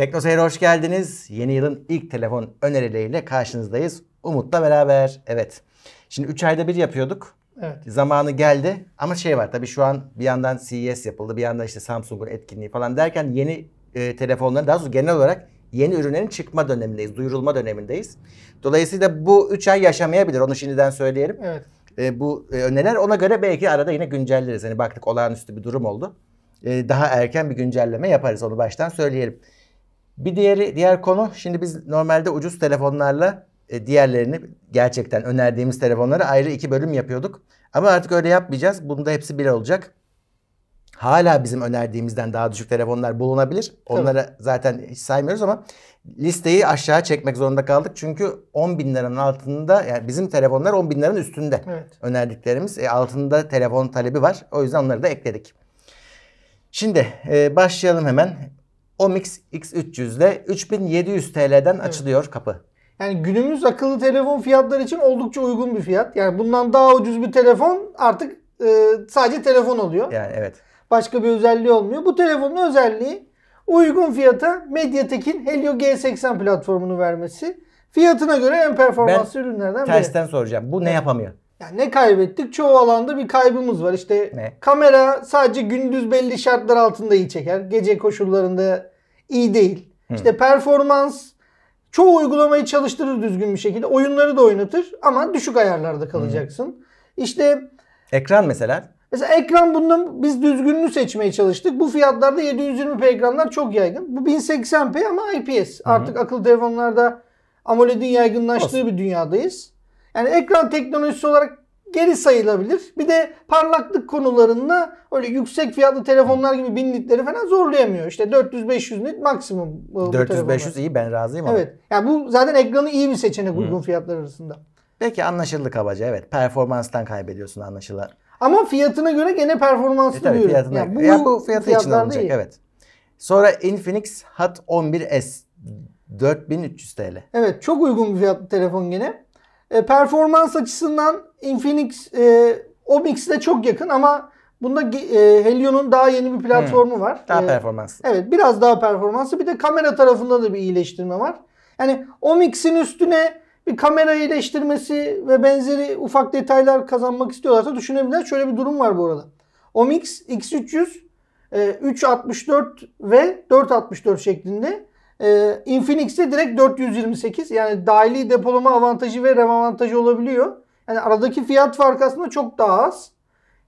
Teknoseyir'e hoş geldiniz. Yeni yılın ilk telefon önerileriyle karşınızdayız. Umut'la beraber. Evet. Şimdi 3 ayda bir yapıyorduk. Evet. Zamanı geldi ama şey var tabii şu an bir yandan CES yapıldı bir yandan işte Samsung'un etkinliği falan derken yeni e, telefonların daha doğrusu genel olarak yeni ürünlerin çıkma dönemindeyiz, duyurulma dönemindeyiz. Dolayısıyla bu 3 ay yaşamayabilir onu şimdiden söyleyelim. Evet. E, bu e, öneriler ona göre belki arada yine güncelleriz. Hani baktık olağanüstü bir durum oldu. E, daha erken bir güncelleme yaparız onu baştan söyleyelim. Bir diğeri diğer konu şimdi biz normalde ucuz telefonlarla e, diğerlerini gerçekten önerdiğimiz telefonları ayrı iki bölüm yapıyorduk. Ama artık öyle yapmayacağız. Bunda hepsi bir olacak. Hala bizim önerdiğimizden daha düşük telefonlar bulunabilir. Onlara Tabii. zaten hiç saymıyoruz ama listeyi aşağı çekmek zorunda kaldık. Çünkü 10 bin liranın altında yani bizim telefonlar 10 bin liranın üstünde evet. önerdiklerimiz. E, altında telefon talebi var. O yüzden onları da ekledik. Şimdi e, başlayalım hemen. Omix X300 ile 3700 TL'den evet. açılıyor kapı. Yani günümüz akıllı telefon fiyatları için oldukça uygun bir fiyat. Yani bundan daha ucuz bir telefon artık e, sadece telefon oluyor. Yani evet. Başka bir özelliği olmuyor. Bu telefonun özelliği uygun fiyata Mediatek'in Helio G80 platformunu vermesi. Fiyatına göre en performanslı ben ürünlerden biri. tersten soracağım. Bu ne, ne yapamıyor? Yani ne kaybettik? Çoğu alanda bir kaybımız var. İşte ne? kamera sadece gündüz belli şartlar altında iyi çeker. Gece koşullarında iyi değil. Hı. İşte performans çoğu uygulamayı çalıştırır düzgün bir şekilde. Oyunları da oynatır ama düşük ayarlarda kalacaksın. Hı. İşte ekran mesela Mesela ekran bunun biz düzgününü seçmeye çalıştık. Bu fiyatlarda 720p ekranlar çok yaygın. Bu 1080p ama IPS. hı Artık akıllı telefonlarda AMOLED'in yaygınlaştığı Olsun. bir dünyadayız. Yani ekran teknolojisi olarak geri sayılabilir. Bir de parlaklık konularında öyle yüksek fiyatlı telefonlar gibi 1000 nitleri falan zorlayamıyor. İşte 400-500 nit maksimum. 400-500 e, iyi ben razıyım ama. Evet. Yani bu zaten ekranı iyi bir seçenek uygun hmm. fiyatlar arasında. Peki anlaşıldı kabaca evet. Performanstan kaybediyorsun anlaşılan. Ama fiyatına göre gene performanslı e, tabii, diyorum. Fiyatına, yani bu, ya bu fiyatı için alınacak iyi. evet. Sonra Infinix Hot 11S 4300 TL. Evet çok uygun bir fiyatlı telefon gene. E, performans açısından Infinix e, Omix'le çok yakın ama bunda e, Helion'un daha yeni bir platformu hmm. var. Daha e, performanslı. Evet biraz daha performanslı. Bir de kamera tarafında da bir iyileştirme var. Yani Omix'in üstüne bir kamera iyileştirmesi ve benzeri ufak detaylar kazanmak istiyorlarsa düşünebilirler. Şöyle bir durum var bu arada. Omix X300 e, 364 ve 464 şeklinde e, Infinix'te direkt 428 yani dahili depolama avantajı ve RAM avantajı olabiliyor. Yani aradaki fiyat farkı aslında çok daha az.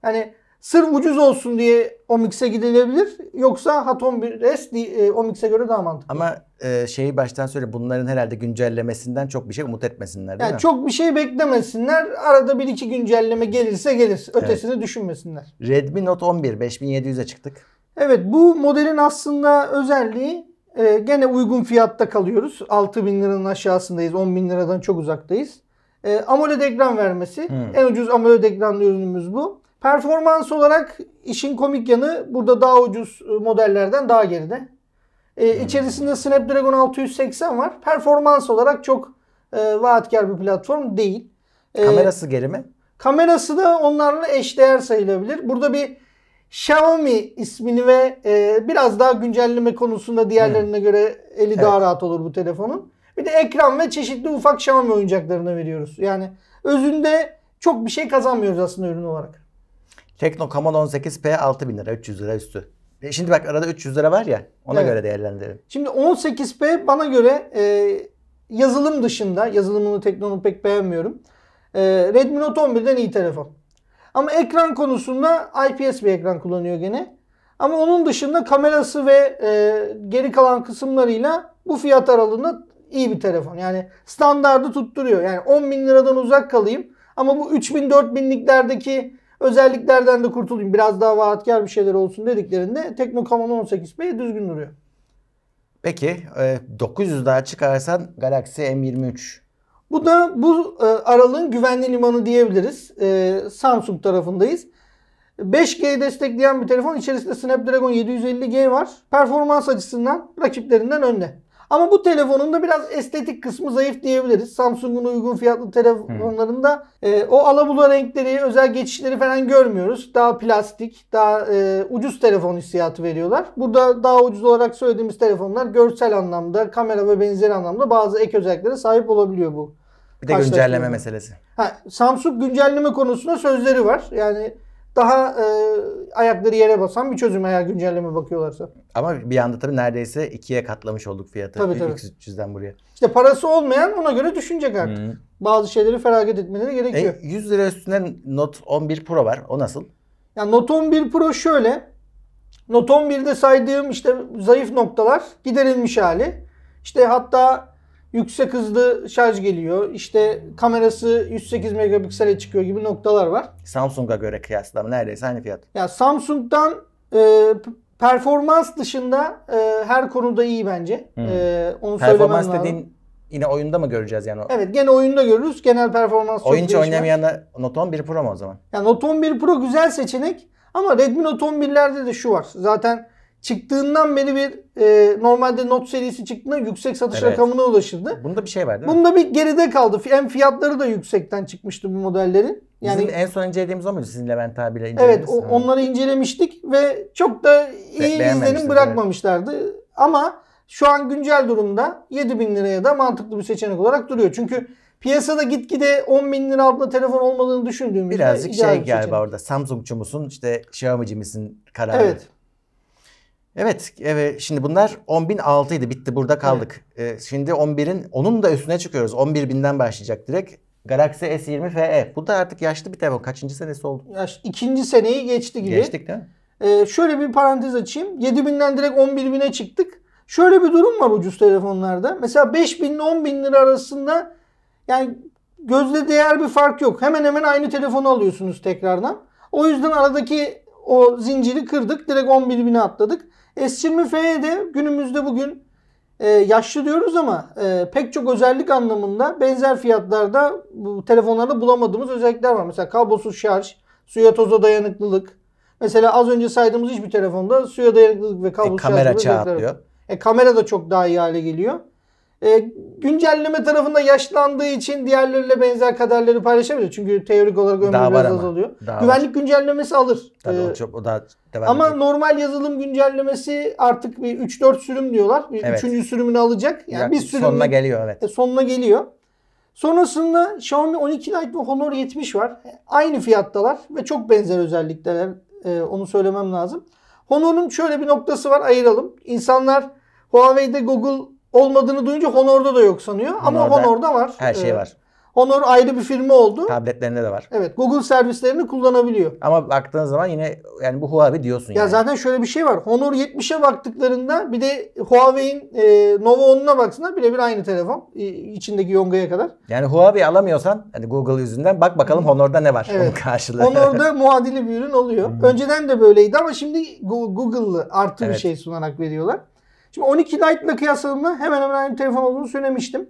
Yani sırf ucuz olsun diye Omix'e gidilebilir. Yoksa Haton 1S e, Omix'e göre daha mantıklı. Ama e, şeyi baştan söyle bunların herhalde güncellemesinden çok bir şey umut etmesinler değil yani mi? Çok bir şey beklemesinler. Arada bir iki güncelleme gelirse gelir. Ötesini evet. düşünmesinler. Redmi Note 11 5700'e çıktık. Evet bu modelin aslında özelliği e, gene uygun fiyatta kalıyoruz. 6000 liranın aşağısındayız. 10 bin liradan çok uzaktayız. E, AMOLED ekran vermesi. Hmm. En ucuz AMOLED ekranlı ürünümüz bu. Performans olarak işin komik yanı burada daha ucuz e, modellerden daha geride. E, hmm. İçerisinde Snapdragon 680 var. Performans olarak çok e, vaatkar bir platform değil. E, Kamerası geri mi? Kamerası da onlarla eşdeğer sayılabilir. Burada bir Xiaomi ismini ve e, biraz daha güncelleme konusunda diğerlerine hmm. göre eli evet. daha rahat olur bu telefonun. Bir de ekran ve çeşitli ufak Xiaomi oyuncaklarına veriyoruz. Yani özünde çok bir şey kazanmıyoruz aslında ürün olarak. Tekno Common 18P 6000 lira 300 lira üstü. E şimdi bak arada 300 lira var ya ona evet. göre değerlendirelim. Şimdi 18P bana göre e, yazılım dışında yazılımını Tekno'nun pek beğenmiyorum. E, Redmi Note 11'den iyi telefon. Ama ekran konusunda IPS bir ekran kullanıyor gene. Ama onun dışında kamerası ve e, geri kalan kısımlarıyla bu fiyat aralığında iyi bir telefon. Yani standardı tutturuyor. Yani 10 bin liradan uzak kalayım ama bu 3000 4000'liklerdeki özelliklerden de kurtulayım. Biraz daha vaatkar bir şeyler olsun dediklerinde Teknokamon 18P düzgün duruyor. Peki 900 e, daha çıkarsan Galaxy M23. Bu da bu e, aralığın güvenli limanı diyebiliriz. E, Samsung tarafındayız. 5G destekleyen bir telefon. içerisinde Snapdragon 750G var. Performans açısından rakiplerinden önde. Ama bu telefonun da biraz estetik kısmı zayıf diyebiliriz. Samsung'un uygun fiyatlı telefonlarında e, o alabula renkleri, özel geçişleri falan görmüyoruz. Daha plastik, daha e, ucuz telefon hissiyatı veriyorlar. Burada daha ucuz olarak söylediğimiz telefonlar görsel anlamda, kamera ve benzeri anlamda bazı ek özelliklere sahip olabiliyor bu. Bir de güncelleme meselesi. Ha, Samsung güncelleme konusunda sözleri var. Yani daha e, ayakları yere basan bir çözüm eğer güncelleme bakıyorlarsa. Ama bir anda tabii neredeyse ikiye katlamış olduk fiyatı. Tabii, tabii. 300den buraya. İşte parası olmayan ona göre düşünecek artık. Hmm. Bazı şeyleri feragat etmeleri gerekiyor. E, 100 lira üstüne Note 11 Pro var. O nasıl? Yani Note 11 Pro şöyle. Note 11'de saydığım işte zayıf noktalar giderilmiş hali. İşte hatta yüksek hızlı şarj geliyor. İşte kamerası 108 megapiksele çıkıyor gibi noktalar var. Samsung'a göre kıyaslama neredeyse aynı fiyat. Ya Samsung'dan e, performans dışında e, her konuda iyi bence. Hmm. E, onu performans dediğin yine oyunda mı göreceğiz yani? Evet gene oyunda görürüz. Genel performans Oyun çok hiç oynamayana Note 11 Pro mu o zaman? Ya Note 11 Pro güzel seçenek ama Redmi Note 11'lerde de şu var. Zaten çıktığından beri bir e, normalde not serisi çıktığında yüksek satış evet. rakamına ulaşırdı. Bunda bir şey var değil mi? Bunda bir geride kaldı. Hem fiyatları da yüksekten çıkmıştı bu modellerin. Yani Bizim en son incelediğimiz o muydu sizin Levent abiyle incelediğimiz? Evet, o, onları incelemiştik ve çok da iyi Be- izlenim bırakmamışlardı. Evet. Ama şu an güncel durumda 7000 liraya da mantıklı bir seçenek olarak duruyor. Çünkü piyasada gitgide 10 bin lira altında telefon olmadığını düşündüğümüzde birazcık şey bir galiba orada Samsungçu musun işte Xiaomi'ci misin kararı. Evet. Evet, evet şimdi bunlar 10.006 idi bitti burada kaldık. Evet. Ee, şimdi 11'in onun da üstüne çıkıyoruz. 11.000'den başlayacak direkt. Galaxy S20 FE. Bu da artık yaşlı bir telefon. Kaçıncı senesi oldu? Yaş, ikinci seneyi geçti gibi. Geçtik değil mi? Ee, şöyle bir parantez açayım. 7000'den direkt 11.000'e çıktık. Şöyle bir durum var ucuz telefonlarda. Mesela 5000 ile 10.000 lira arasında yani gözle değer bir fark yok. Hemen hemen aynı telefonu alıyorsunuz tekrardan. O yüzden aradaki o zinciri kırdık. Direkt 11.000'e atladık. S20FE de günümüzde bugün e, yaşlı diyoruz ama e, pek çok özellik anlamında benzer fiyatlarda bu telefonlarda bulamadığımız özellikler var. Mesela kablosuz şarj, suya toza dayanıklılık. Mesela az önce saydığımız hiçbir telefonda suya dayanıklılık ve kablosuz e, şarj kamera çağ E, kamera da çok daha iyi hale geliyor. E, güncelleme tarafında yaşlandığı için diğerleriyle benzer kaderleri paylaşamıyor. Çünkü teorik olarak ömrü daha biraz azalıyor. Daha Güvenlik var. güncellemesi alır. Tabii ee, o çok o daha devam Ama edecek. normal yazılım güncellemesi artık bir 3-4 sürüm diyorlar. Bir evet. Üçüncü sürümünü alacak. Yani ya, bir sürüm sonuna geliyor evet. E, sonuna geliyor. Sonrasında Xiaomi 12 Lite ve Honor 70 var. E, aynı fiyattalar ve çok benzer özellikler. E, onu söylemem lazım. Honor'un şöyle bir noktası var ayıralım. İnsanlar Huawei'de Google olmadığını duyunca Honor'da da yok sanıyor. Honor'da, Ama Honor'da var. Her şey ee, var. Honor ayrı bir firma oldu. Tabletlerinde de var. Evet Google servislerini kullanabiliyor. Ama baktığın zaman yine yani bu Huawei diyorsun ya. Yani. zaten şöyle bir şey var. Honor 70'e baktıklarında bir de Huawei'in e, Nova 10'una baksınlar birebir aynı telefon. E, içindeki yongaya kadar. Yani Huawei alamıyorsan hani Google yüzünden bak bakalım Honor'da ne var evet. onun karşılığı. Honor'da muadili bir ürün oluyor. Hmm. Önceden de böyleydi ama şimdi Google'lı artı evet. bir şey sunarak veriyorlar. Şimdi 12 Lite'la kıyasladığımda hemen hemen aynı telefon olduğunu söylemiştim.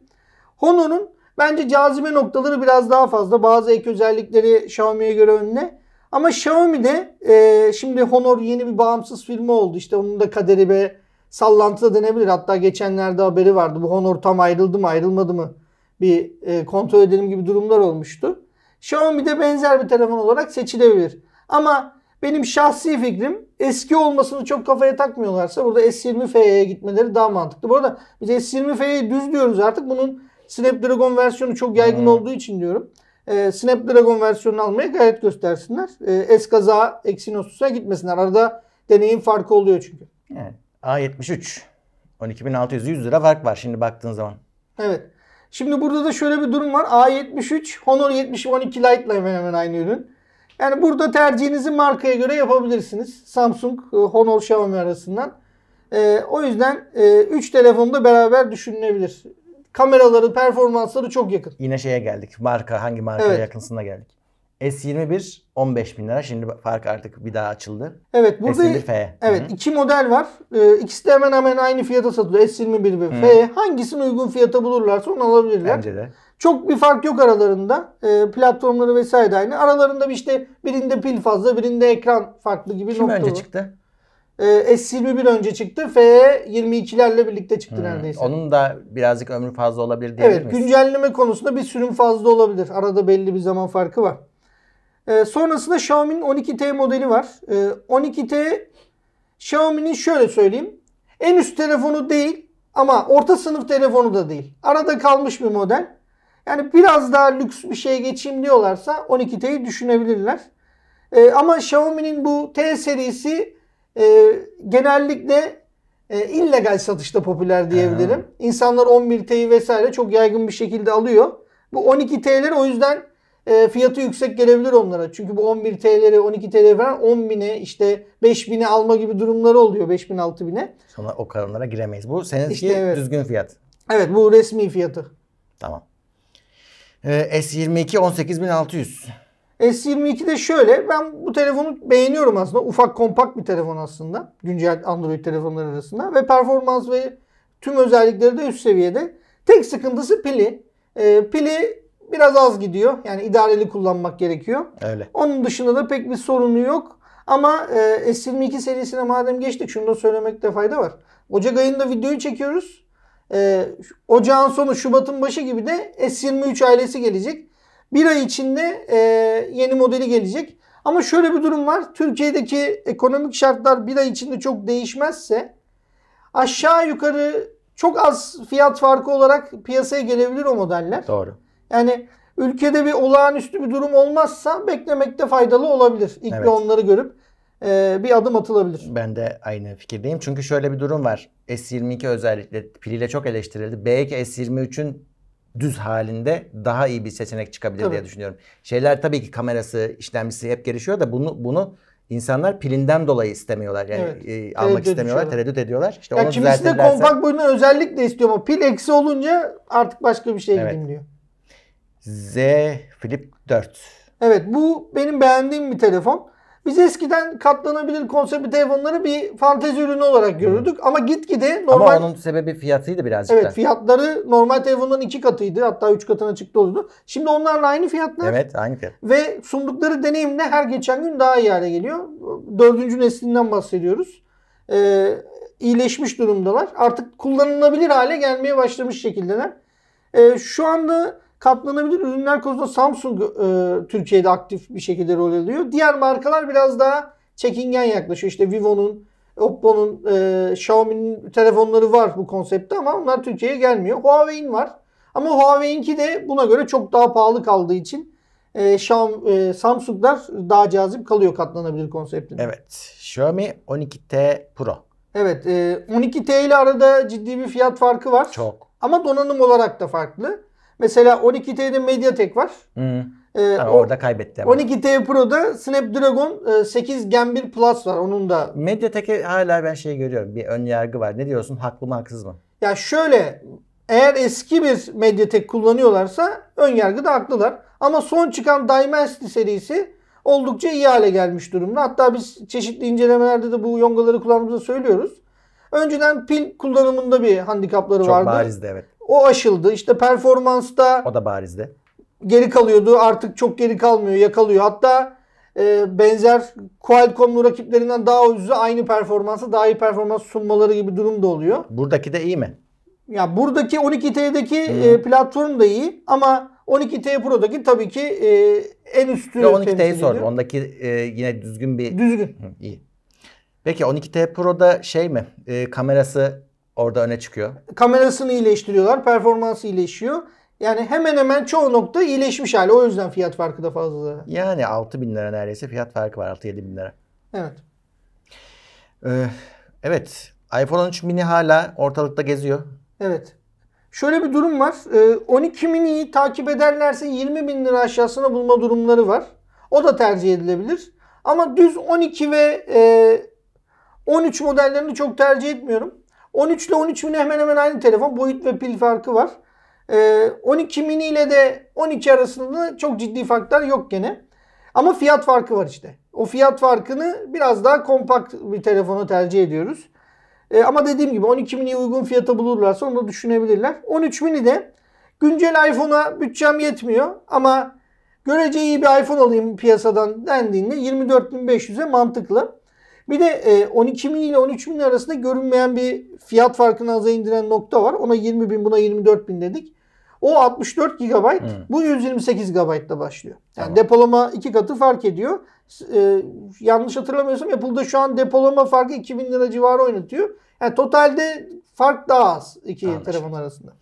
Honor'un bence cazibe noktaları biraz daha fazla. Bazı ek özellikleri Xiaomi'ye göre önüne. Ama Xiaomi de e, şimdi Honor yeni bir bağımsız firma oldu. İşte onun da kaderi be sallantıda denebilir. Hatta geçenlerde haberi vardı. Bu Honor tam ayrıldı mı ayrılmadı mı bir e, kontrol edelim gibi durumlar olmuştu. Xiaomi de benzer bir telefon olarak seçilebilir. Ama benim şahsi fikrim eski olmasını çok kafaya takmıyorlarsa burada S20FE'ye gitmeleri daha mantıklı. Bu arada biz S20FE'yi düz diyoruz artık. Bunun Snapdragon versiyonu çok yaygın hmm. olduğu için diyorum. Ee, Snapdragon versiyonunu almaya gayret göstersinler. Ee, S kaza Exynos'a gitmesinler. Arada deneyim farkı oluyor çünkü. Evet. A73. 12.600 100 lira fark var şimdi baktığın zaman. Evet. Şimdi burada da şöyle bir durum var. A73 Honor 70 12 Lite ile hemen hemen aynı ürün. Yani burada tercihinizi markaya göre yapabilirsiniz. Samsung, e, Honor, Xiaomi arasından. E, o yüzden 3 e, telefonda beraber düşünülebilir. Kameraları, performansları çok yakın. Yine şeye geldik. Marka, hangi markaya evet. yakınsına geldik. S21 15 bin lira. Şimdi fark artık bir daha açıldı. Evet burada S21 F. Evet Hı-hı. iki model var. Ee, ikisi de hemen hemen aynı fiyata satılıyor. S21 ve Hı F. Hangisini uygun fiyata bulurlarsa onu alabilirler. Bence de. Çok bir fark yok aralarında. E, platformları vesaire de aynı. Aralarında bir işte birinde pil fazla, birinde ekran farklı gibi Kim nokta önce çıktı? E, ee, S21 önce çıktı. FE 22'lerle birlikte çıktı hmm. neredeyse. Onun da birazcık ömrü fazla olabilir diye Evet, miyiz? güncelleme konusunda bir sürüm fazla olabilir. Arada belli bir zaman farkı var. E, sonrasında Xiaomi'nin 12T modeli var. E, 12T Xiaomi'nin şöyle söyleyeyim. En üst telefonu değil ama orta sınıf telefonu da değil. Arada kalmış bir model. Yani biraz daha lüks bir şeye geçeyim diyorlarsa 12T'yi düşünebilirler. E, ama Xiaomi'nin bu T serisi e, genellikle e, illegal satışta popüler diyebilirim. Aha. İnsanlar 11T'yi vesaire çok yaygın bir şekilde alıyor. Bu 12T'leri o yüzden e, fiyatı yüksek gelebilir onlara. Çünkü bu 11 TL'leri 12 TL falan 10 bine işte 5 bine alma gibi durumları oluyor 5 bin 6 bine. Sonra o kalanlara giremeyiz. Bu senin işte, evet. düzgün fiyat. Evet bu resmi fiyatı. Tamam. E, S22 18600. S22 de şöyle ben bu telefonu beğeniyorum aslında. Ufak kompakt bir telefon aslında. Güncel Android telefonları arasında ve performans ve tüm özellikleri de üst seviyede. Tek sıkıntısı pili. E, pili biraz az gidiyor. Yani idareli kullanmak gerekiyor. Öyle. Onun dışında da pek bir sorunu yok. Ama e, S22 serisine madem geçtik şunu da söylemekte fayda var. Ocak ayında videoyu çekiyoruz e, ocağın sonu Şubat'ın başı gibi de S23 ailesi gelecek. Bir ay içinde e, yeni modeli gelecek. Ama şöyle bir durum var. Türkiye'deki ekonomik şartlar bir ay içinde çok değişmezse aşağı yukarı çok az fiyat farkı olarak piyasaya gelebilir o modeller. Doğru. Yani ülkede bir olağanüstü bir durum olmazsa beklemekte faydalı olabilir. İlk evet. onları görüp e, bir adım atılabilir. Ben de aynı fikirdeyim. Çünkü şöyle bir durum var. S22 özellikle piliyle çok eleştirildi. Belki S23'ün düz halinde daha iyi bir seçenek çıkabilir tabii. diye düşünüyorum. Şeyler tabii ki kamerası, işlemcisi hep gelişiyor da bunu bunu insanlar pilinden dolayı istemiyorlar. Yani evet. e, almak tereddüt istemiyorlar, ediyorlar. tereddüt ediyorlar. İşte ya onu kimisi düzeltirlerse... de kompakt boyunu özellikle istiyor ama pil eksi olunca artık başka bir şey evet. gideyim diyor. Z Flip 4. Evet bu benim beğendiğim bir telefon. Biz eskiden katlanabilir konseptli telefonları bir fantezi ürünü olarak görürdük. Ama gitgide normal... Ama onun sebebi fiyatıydı birazcık Evet da. fiyatları normal telefondan iki katıydı. Hatta üç katına çıktı oldu. Şimdi onlarla aynı fiyatlar. Evet aynı fiyat. Ve sundukları deneyim de her geçen gün daha iyi hale geliyor. Dördüncü neslinden bahsediyoruz. Ee, iyileşmiş durumdalar. Artık kullanılabilir hale gelmeye başlamış şekildeler. Ee, şu anda Katlanabilir ürünler konusunda Samsung e, Türkiye'de aktif bir şekilde rol alıyor. Diğer markalar biraz daha çekingen yaklaşıyor. İşte Vivo'nun, Oppo'nun, e, Xiaomi'nin telefonları var bu konsepte ama onlar Türkiye'ye gelmiyor. Huawei'in var. Ama Huawei'inki de buna göre çok daha pahalı kaldığı için e, Xiaomi, e, Samsung'lar daha cazip kalıyor katlanabilir konseptinde. Evet. Xiaomi 12T Pro. Evet. E, 12T ile arada ciddi bir fiyat farkı var. Çok. Ama donanım olarak da farklı. Mesela 12T'de MediaTek var. Hmm. Ee, ha, orada kaybetti 12T Pro'da Snapdragon 8 e, Gen 1 Plus var onun da. MediaTek'e hala ben şey görüyorum. Bir ön yargı var. Ne diyorsun? Haklı mı haksız mı? Ya şöyle eğer eski bir MediaTek kullanıyorlarsa ön yargı da haklılar. Ama son çıkan Dimensity serisi oldukça iyi hale gelmiş durumda. Hatta biz çeşitli incelemelerde de bu yongaları kullandığımızda söylüyoruz. Önceden pil kullanımında bir handikapları Çok vardı. Çok barizdi evet. O aşıldı. İşte performansta o da barizdi. Geri kalıyordu. Artık çok geri kalmıyor. Yakalıyor. Hatta e, benzer Qualcomm'lu rakiplerinden daha ucuza aynı performansa daha iyi performans sunmaları gibi durum da oluyor. Buradaki de iyi mi? Ya buradaki 12T'deki e, platform da iyi ama 12T Pro'daki tabii ki e, en üstü 12T'yi sor. Ondaki e, yine düzgün bir... Düzgün. Hı, iyi. Peki 12T Pro'da şey mi? E, kamerası orada öne çıkıyor. Kamerasını iyileştiriyorlar, performansı iyileşiyor. Yani hemen hemen çoğu nokta iyileşmiş hali. O yüzden fiyat farkı da fazla. Yani 6 bin lira neredeyse fiyat farkı var. 6-7 bin lira. Evet. Ee, evet. iPhone 13 mini hala ortalıkta geziyor. Evet. Şöyle bir durum var. 12 ee, mini'yi takip ederlerse 20 bin lira aşağısına bulma durumları var. O da tercih edilebilir. Ama düz 12 ve 13 e, modellerini çok tercih etmiyorum. 13 ile 13 mini hemen hemen aynı telefon. Boyut ve pil farkı var. 12 ee, mini ile de 12 arasında çok ciddi farklar yok gene. Ama fiyat farkı var işte. O fiyat farkını biraz daha kompakt bir telefonu tercih ediyoruz. Ee, ama dediğim gibi 12 mini uygun fiyata bulurlarsa onu da düşünebilirler. 13 mini de güncel iPhone'a bütçem yetmiyor ama görece iyi bir iPhone alayım piyasadan dendiğinde 24.500'e mantıklı. Bir de 12 e, bin ile 13 bin arasında görünmeyen bir fiyat farkını aza indiren nokta var. Ona 20 bin buna 24 bin dedik. O 64 GB hmm. bu 128 GB'da başlıyor. Yani tamam. depolama iki katı fark ediyor. Ee, yanlış hatırlamıyorsam Apple'da şu an depolama farkı 2000 lira civarı oynatıyor. Yani totalde fark daha az iki Anladım. telefon arasında.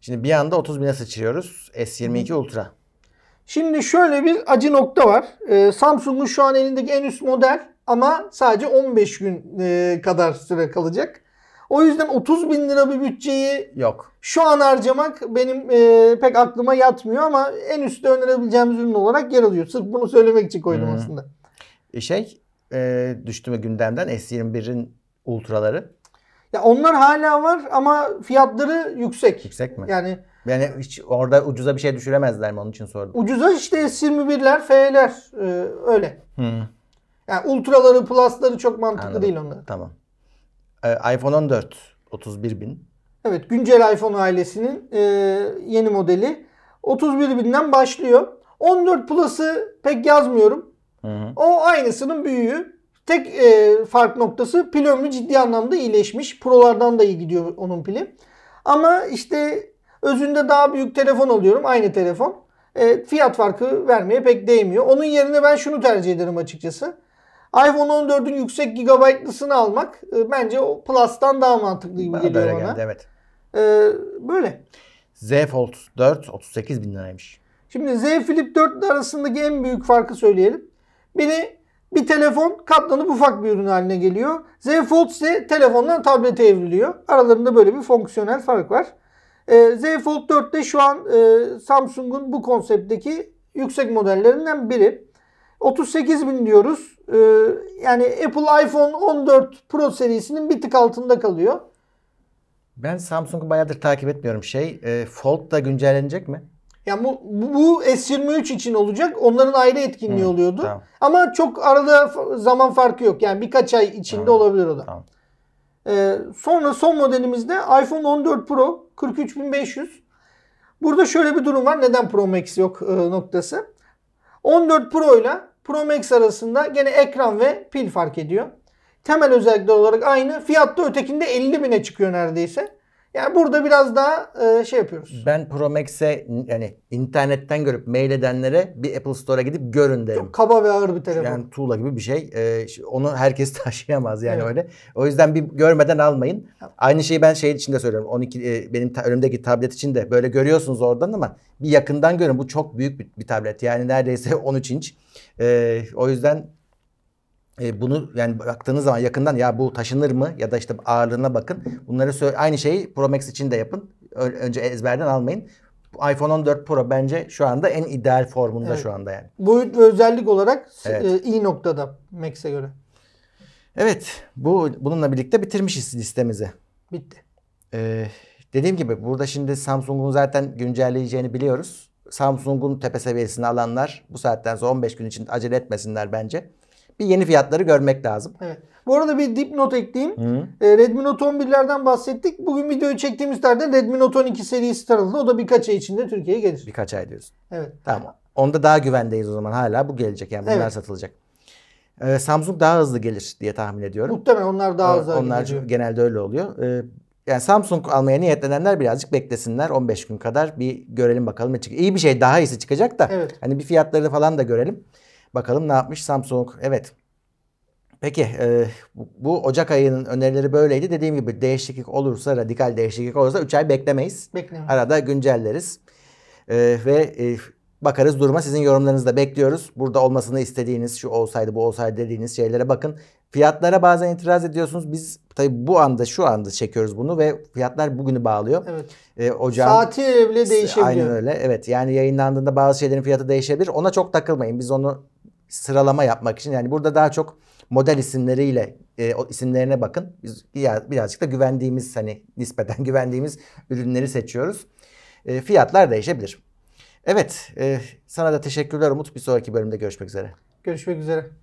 Şimdi bir anda 30 bine sıçrıyoruz. S22 Ultra. Şimdi şöyle bir acı nokta var. Ee, Samsung'un şu an elindeki en üst model ama sadece 15 gün e, kadar süre kalacak. O yüzden 30 bin lira bir bütçeyi yok. Şu an harcamak benim e, pek aklıma yatmıyor ama en üstte önerebileceğimiz ürün olarak yer alıyor. Sırf bunu söylemek için koydum hmm. aslında. E, şey e, düştü gündemden S21'in ultraları? Ya onlar hala var ama fiyatları yüksek. Yüksek mi? Yani yani hiç orada ucuza bir şey düşüremezler mi? Onun için sordum. Ucuza işte S21'ler, F'ler e, öyle. Hmm. Yani ultraları, plusları çok mantıklı Anladım. değil onlar. Tamam. Ee, iPhone 14 31 bin. Evet güncel iPhone ailesinin e, yeni modeli. 31 binden başlıyor. 14 Plus'ı pek yazmıyorum. Hı hı. O aynısının büyüğü. Tek e, fark noktası pil ömrü ciddi anlamda iyileşmiş. Pro'lardan da iyi gidiyor onun pili. Ama işte özünde daha büyük telefon alıyorum. Aynı telefon. E, fiyat farkı vermeye pek değmiyor. Onun yerine ben şunu tercih ederim açıkçası iPhone 14'ün yüksek gigabaytlısını almak e, bence o Plus'tan daha mantıklı gibi Bana geliyor bana. Geldi, evet. E, böyle. Z Fold 4 38 bin liraymış. Şimdi Z Flip 4 arasındaki en büyük farkı söyleyelim. Biri bir telefon katlanıp ufak bir ürün haline geliyor. Z Fold ise telefondan tablete evriliyor. Aralarında böyle bir fonksiyonel fark var. E, Z Fold 4 de şu an e, Samsung'un bu konseptteki yüksek modellerinden biri. 38 bin diyoruz. Ee, yani Apple iPhone 14 Pro serisinin bir tık altında kalıyor. Ben Samsung'u bayağıdır takip etmiyorum. Şey, e, Fold da güncellenecek mi? Ya bu, bu S23 için olacak. Onların ayrı etkinliği Hı, oluyordu. Tamam. Ama çok arada zaman farkı yok. Yani birkaç ay içinde tamam. olabilir o da. Tamam. Ee, sonra son modelimizde iPhone 14 Pro 43500. Burada şöyle bir durum var. Neden Pro Max yok e, noktası. 14 Pro ile Pro Max arasında gene ekran ve pil fark ediyor. Temel özellikler olarak aynı. Fiyat ötekinde 50 bine çıkıyor neredeyse. Yani burada biraz daha e, şey yapıyoruz. Ben Pro Max'e yani internetten görüp mail edenlere bir Apple Store'a gidip görün derim. Çok kaba ve ağır bir telefon. Yani tuğla gibi bir şey. E, onu herkes taşıyamaz yani evet. öyle. O yüzden bir görmeden almayın. Aynı şeyi ben şey için de söylüyorum. 12 e, benim ta, önümdeki tablet için de böyle görüyorsunuz oradan ama bir yakından görün. Bu çok büyük bir, bir tablet. Yani neredeyse 13 inç. E, o yüzden e, bunu yani baktığınız zaman yakından ya bu taşınır mı ya da işte ağırlığına bakın. Bunları aynı şeyi Pro Max için de yapın. Ö önce ezberden almayın iPhone 14 Pro bence şu anda en ideal formunda evet. şu anda yani. Boyut ve özellik olarak evet. E, iyi noktada Max'e göre. Evet. Bu bununla birlikte bitirmişiz listemizi. Bitti. Ee, dediğim gibi burada şimdi Samsung'un zaten güncelleyeceğini biliyoruz. Samsung'un tepe seviyesini alanlar bu saatten sonra 15 gün için acele etmesinler bence bir yeni fiyatları görmek lazım. Evet. Bu arada bir dipnot ekleyeyim. Hı. Ee, Redmi Note 11'lerden bahsettik. Bugün videoyu çektiğimiz derde Redmi Note 12 serisi tanıtıldı. O da birkaç ay içinde Türkiye'ye gelir. Birkaç ay diyorsun. Evet. Tamam. Onda daha güvendeyiz o zaman. Hala bu gelecek yani bunlar evet. satılacak. Ee, Samsung daha hızlı gelir diye tahmin ediyorum. Muhtemelen onlar daha ee, hızlı Onlar gidiyor. genelde öyle oluyor. Ee, yani Samsung almaya niyetlenenler birazcık beklesinler. 15 gün kadar bir görelim bakalım ne çıkacak. İyi bir şey daha iyisi çıkacak da. Evet. Hani bir fiyatları falan da görelim. Bakalım ne yapmış Samsung. Evet. Peki e, bu Ocak ayının önerileri böyleydi. Dediğim gibi değişiklik olursa, radikal değişiklik olursa 3 ay beklemeyiz. Beklemeyiz. Arada güncelleriz. E, ve e, bakarız duruma. Sizin yorumlarınızı da bekliyoruz. Burada olmasını istediğiniz, şu olsaydı bu olsaydı dediğiniz şeylere bakın. Fiyatlara bazen itiraz ediyorsunuz. Biz tabi bu anda şu anda çekiyoruz bunu ve fiyatlar bugünü bağlıyor. Evet. E, ocağın, Saati bile değişebiliyor. Aynen öyle. Evet yani yayınlandığında bazı şeylerin fiyatı değişebilir. Ona çok takılmayın. Biz onu sıralama yapmak için. Yani burada daha çok model isimleriyle e, o isimlerine bakın. Biz birazcık da güvendiğimiz hani nispeten güvendiğimiz ürünleri seçiyoruz. E, fiyatlar değişebilir. Evet, e, sana da teşekkürler Umut. Bir sonraki bölümde görüşmek üzere. Görüşmek üzere.